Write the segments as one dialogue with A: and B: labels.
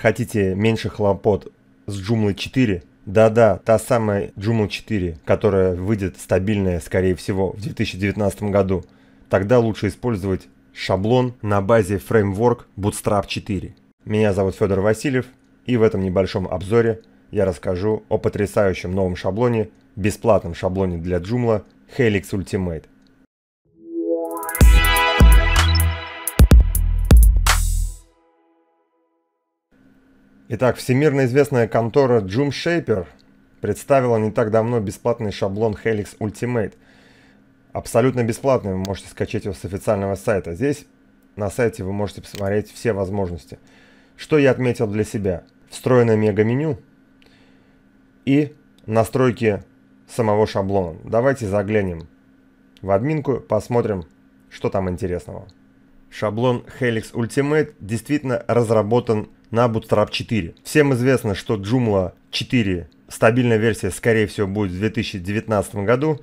A: Хотите меньше хлопот с Joomla 4? Да-да, та самая Joomla 4, которая выйдет стабильная, скорее всего, в 2019 году. Тогда лучше использовать шаблон на базе фреймворк Bootstrap 4. Меня зовут Федор Васильев, и в этом небольшом обзоре я расскажу о потрясающем новом шаблоне, бесплатном шаблоне для Joomla Helix Ultimate. Итак, всемирно известная контора Joom Shaper представила не так давно бесплатный шаблон Helix Ultimate. Абсолютно бесплатный, вы можете скачать его с официального сайта. Здесь на сайте вы можете посмотреть все возможности. Что я отметил для себя? Встроенное мега-меню и настройки самого шаблона. Давайте заглянем в админку, посмотрим, что там интересного. Шаблон Helix Ultimate действительно разработан на Bootstrap 4. Всем известно, что Joomla 4 стабильная версия, скорее всего, будет в 2019 году.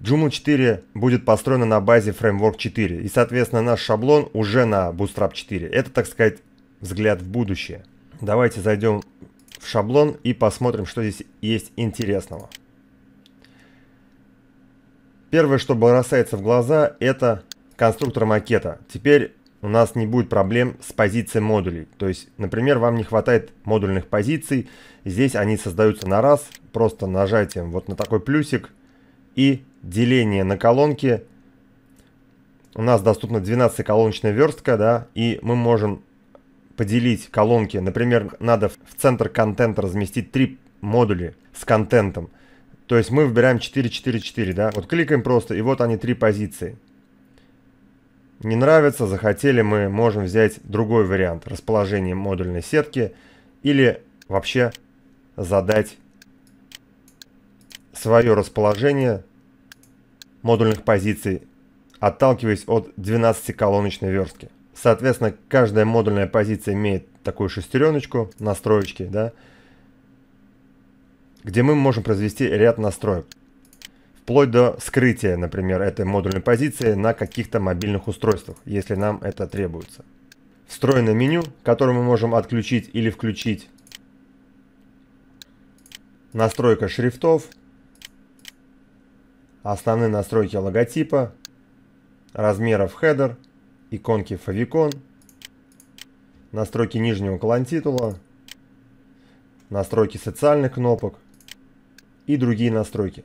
A: Joomla 4 будет построена на базе Framework 4, и, соответственно, наш шаблон уже на Bootstrap 4. Это, так сказать, взгляд в будущее. Давайте зайдем в шаблон и посмотрим, что здесь есть интересного. Первое, что бросается в глаза, это конструктор макета. Теперь у нас не будет проблем с позицией модулей. То есть, например, вам не хватает модульных позиций, здесь они создаются на раз, просто нажатием вот на такой плюсик и деление на колонки. У нас доступна 12-колоночная верстка, да, и мы можем поделить колонки. Например, надо в центр контента разместить три модули с контентом. То есть мы выбираем 4, 4, 4, да, вот кликаем просто, и вот они три позиции. Не нравится, захотели, мы можем взять другой вариант расположения модульной сетки или вообще задать свое расположение модульных позиций, отталкиваясь от 12-колоночной верстки. Соответственно, каждая модульная позиция имеет такую шестереночку, настроечки, да, где мы можем произвести ряд настроек вплоть до скрытия, например, этой модульной позиции на каких-то мобильных устройствах, если нам это требуется. Встроенное меню, которое мы можем отключить или включить. Настройка шрифтов. Основные настройки логотипа. Размеров хедер. Иконки favicon. Настройки нижнего колонтитула. Настройки социальных кнопок. И другие настройки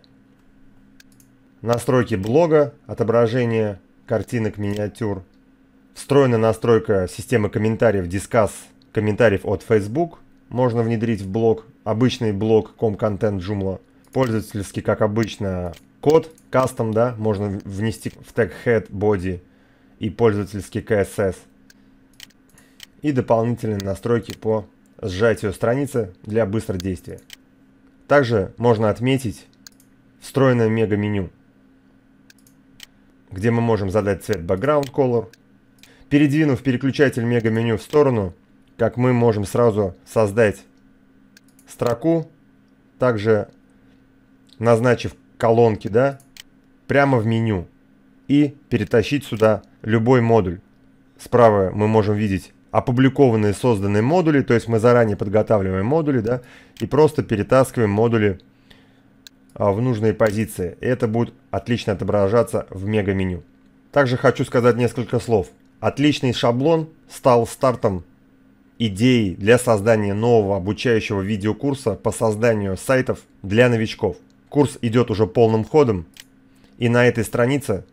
A: настройки блога, отображение картинок, миниатюр, встроена настройка системы комментариев Discuss, комментариев от Facebook, можно внедрить в блог, обычный блог ком-контент Joomla, пользовательский, как обычно, код, кастом, да, можно внести в тег head, body и пользовательский CSS. И дополнительные настройки по сжатию страницы для быстродействия. Также можно отметить встроенное мега-меню – где мы можем задать цвет background color. Передвинув переключатель мега меню в сторону, как мы можем сразу создать строку, также назначив колонки, да, прямо в меню и перетащить сюда любой модуль. Справа мы можем видеть опубликованные созданные модули, то есть мы заранее подготавливаем модули, да, и просто перетаскиваем модули а, в нужные позиции, это будет отлично отображаться в мега-меню. Также хочу сказать несколько слов. Отличный шаблон стал стартом идеи для создания нового обучающего видеокурса по созданию сайтов для новичков. Курс идет уже полным ходом, и на этой странице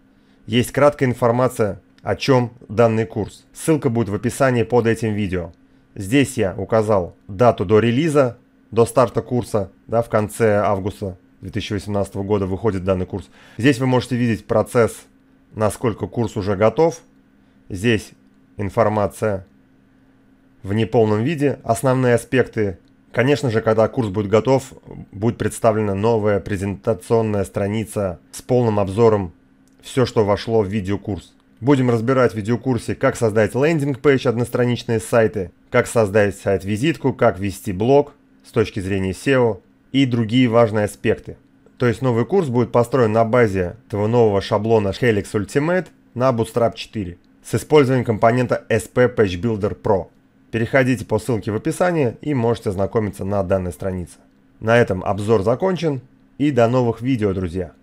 A: есть краткая информация, о чем данный курс. Ссылка будет в описании под этим видео. Здесь я указал дату до релиза, до старта курса, да, в конце августа 2018 года выходит данный курс. Здесь вы можете видеть процесс, насколько курс уже готов. Здесь информация в неполном виде. Основные аспекты, конечно же, когда курс будет готов, будет представлена новая презентационная страница с полным обзором все, что вошло в видеокурс. Будем разбирать в видеокурсе, как создать лендинг-пейдж, одностраничные сайты, как создать сайт-визитку, как вести блог с точки зрения SEO, и другие важные аспекты. То есть новый курс будет построен на базе твоего нового шаблона Helix Ultimate на Bootstrap 4 с использованием компонента SP Page Builder Pro. Переходите по ссылке в описании и можете ознакомиться на данной странице. На этом обзор закончен и до новых видео, друзья!